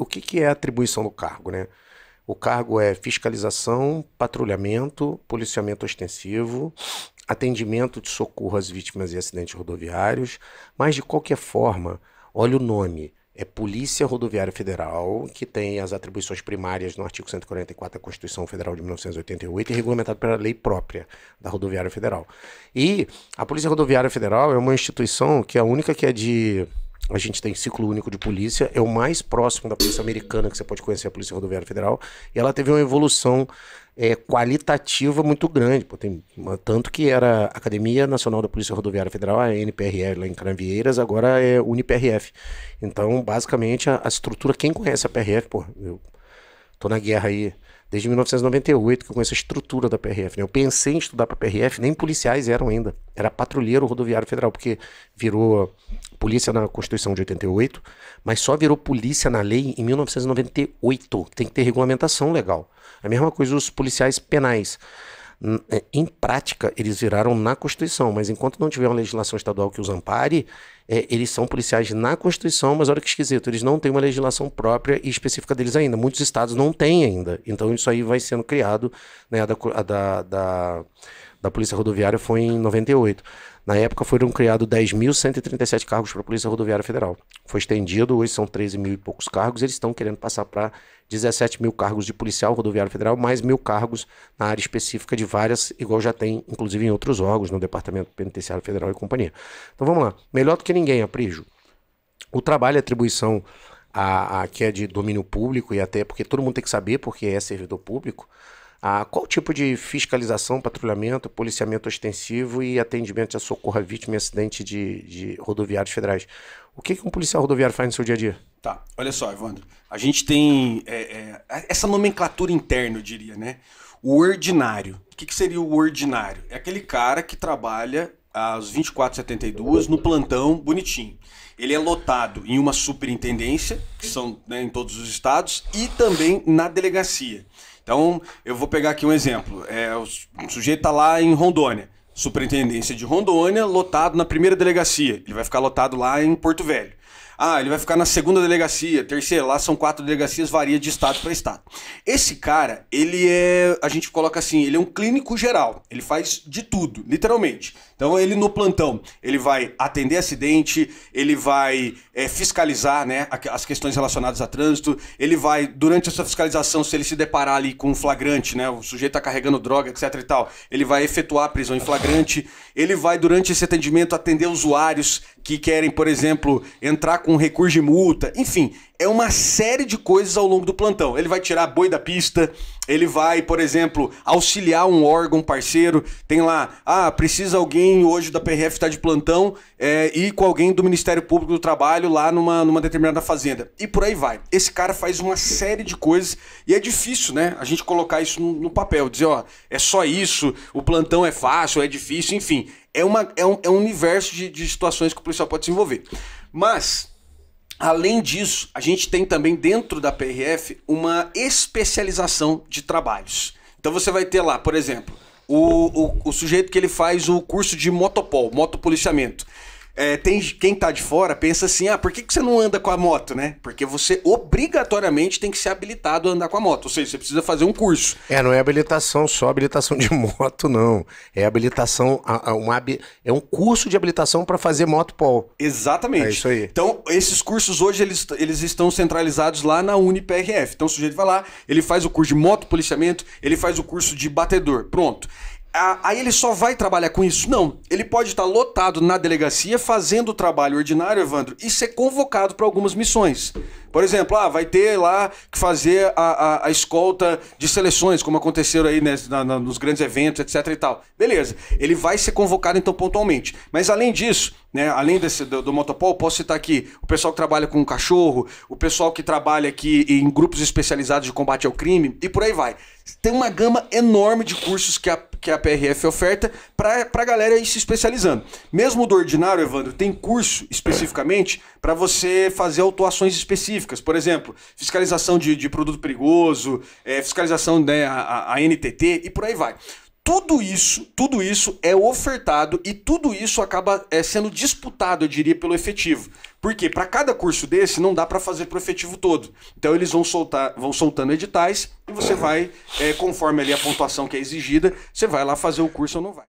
o que, que é a atribuição do cargo, né? O cargo é fiscalização, patrulhamento, policiamento ostensivo, atendimento de socorro às vítimas e acidentes rodoviários, mas de qualquer forma, olha o nome, é Polícia Rodoviária Federal, que tem as atribuições primárias no artigo 144 da Constituição Federal de 1988 e regulamentado pela lei própria da Rodoviária Federal. E a Polícia Rodoviária Federal é uma instituição que é a única que é de a gente tem ciclo único de polícia, é o mais próximo da polícia americana que você pode conhecer, a Polícia Rodoviária Federal. E ela teve uma evolução é, qualitativa muito grande. Pô, tem, tanto que era Academia Nacional da Polícia Rodoviária Federal, a NPRF, lá em Cranvieiras, agora é UniPRF. Então, basicamente, a, a estrutura, quem conhece a PRF, pô, eu tô na guerra aí Desde 1998 que eu conheço a estrutura da PRF. Né? Eu pensei em estudar para a PRF, nem policiais eram ainda. Era patrulheiro rodoviário federal, porque virou ah, polícia na Constituição de 88, mas só virou polícia na lei em 1998. Tem que ter regulamentação legal. A mesma coisa os policiais penais. É, em prática, eles viraram na Constituição, mas enquanto não tiver uma legislação estadual que os ampare, é, eles são policiais na Constituição, mas olha que esquisito, eles não têm uma legislação própria e específica deles ainda. Muitos estados não têm ainda. Então isso aí vai sendo criado, né, a da, a da, da, da Polícia Rodoviária foi em 98. Na época foram criados 10.137 cargos para a Polícia Rodoviária Federal. Foi estendido, hoje são 13 mil e poucos cargos. Eles estão querendo passar para 17 mil cargos de policial rodoviário federal, mais mil cargos na área específica de várias, igual já tem, inclusive, em outros órgãos, no Departamento Penitenciário Federal e companhia. Então vamos lá. Melhor do que ninguém, Aprijo. O trabalho e atribuição a, a, que é de domínio público, e até porque todo mundo tem que saber, porque é servidor público. Ah, qual tipo de fiscalização, patrulhamento, policiamento ostensivo e atendimento a socorro à vítima e acidente de, de rodoviários federais? O que, que, um policial rodoviário faz no seu dia a dia? Tá, olha só, Evandro. A gente tem é, é, essa nomenclatura interna, eu diria, né? O ordinário. O que, que seria o ordinário? É aquele cara que trabalha às 24h72 no plantão, bonitinho. Ele é lotado em uma superintendência, que são né, em todos os estados, e também na delegacia. Então, eu vou pegar aqui um exemplo. É, o sujeito está lá em Rondônia, superintendência de Rondônia, lotado na primeira delegacia. Ele vai ficar lotado lá em Porto Velho. Ah, ele vai ficar na segunda delegacia, terceira, lá são quatro delegacias, varia de estado para estado. Esse cara, ele é, a gente coloca assim, ele é um clínico geral, ele faz de tudo, literalmente. Então ele no plantão, ele vai atender acidente, ele vai é, fiscalizar né, as questões relacionadas a trânsito, ele vai, durante essa fiscalização, se ele se deparar ali com um flagrante, né, o sujeito está carregando droga, etc e tal, ele vai efetuar a prisão em flagrante, ele vai, durante esse atendimento, atender usuários que querem, por exemplo, entrar com com recurso de multa, enfim, é uma série de coisas ao longo do plantão. Ele vai tirar boi da pista, ele vai, por exemplo, auxiliar um órgão parceiro. Tem lá, ah, precisa alguém hoje da PRF estar tá de plantão é, e com alguém do Ministério Público do Trabalho lá numa, numa determinada fazenda. E por aí vai. Esse cara faz uma série de coisas e é difícil, né? A gente colocar isso no, no papel, dizer, ó, é só isso, o plantão é fácil, é difícil, enfim. É, uma, é, um, é um universo de, de situações que o policial pode se envolver. Mas Além disso, a gente tem também dentro da PRF uma especialização de trabalhos. Então você vai ter lá, por exemplo, o, o, o sujeito que ele faz o curso de motopol, motopoliciamento é, tem, quem tá de fora pensa assim: ah, por que, que você não anda com a moto, né? Porque você obrigatoriamente tem que ser habilitado a andar com a moto. Ou seja, você precisa fazer um curso. É, não é habilitação só habilitação de moto, não. É habilitação, a, a, uma, é um curso de habilitação para fazer moto pol. Exatamente. É isso aí. Então, esses cursos hoje eles, eles estão centralizados lá na UniPRF. Então, o sujeito vai lá, ele faz o curso de moto policiamento, ele faz o curso de batedor. Pronto aí ele só vai trabalhar com isso? Não. Ele pode estar lotado na delegacia fazendo o trabalho ordinário, Evandro, e ser convocado para algumas missões. Por exemplo, ah, vai ter lá que fazer a, a, a escolta de seleções, como aconteceu aí né, na, na, nos grandes eventos, etc e tal. Beleza. Ele vai ser convocado, então, pontualmente. Mas além disso, né, além desse, do, do Motopol, posso citar aqui o pessoal que trabalha com cachorro, o pessoal que trabalha aqui em grupos especializados de combate ao crime e por aí vai. Tem uma gama enorme de cursos que a, que a PRF oferta para a galera ir se especializando. Mesmo do ordinário, Evandro, tem curso especificamente para você fazer autuações específicas específicas, por exemplo, fiscalização de, de produto perigoso, é, fiscalização da né, a, NTT e por aí vai. Tudo isso, tudo isso é ofertado e tudo isso acaba é, sendo disputado, eu diria, pelo efetivo. Porque para cada curso desse não dá para fazer para o efetivo todo. Então eles vão soltar, vão soltando editais e você vai, é, conforme ali a pontuação que é exigida, você vai lá fazer o curso ou não vai.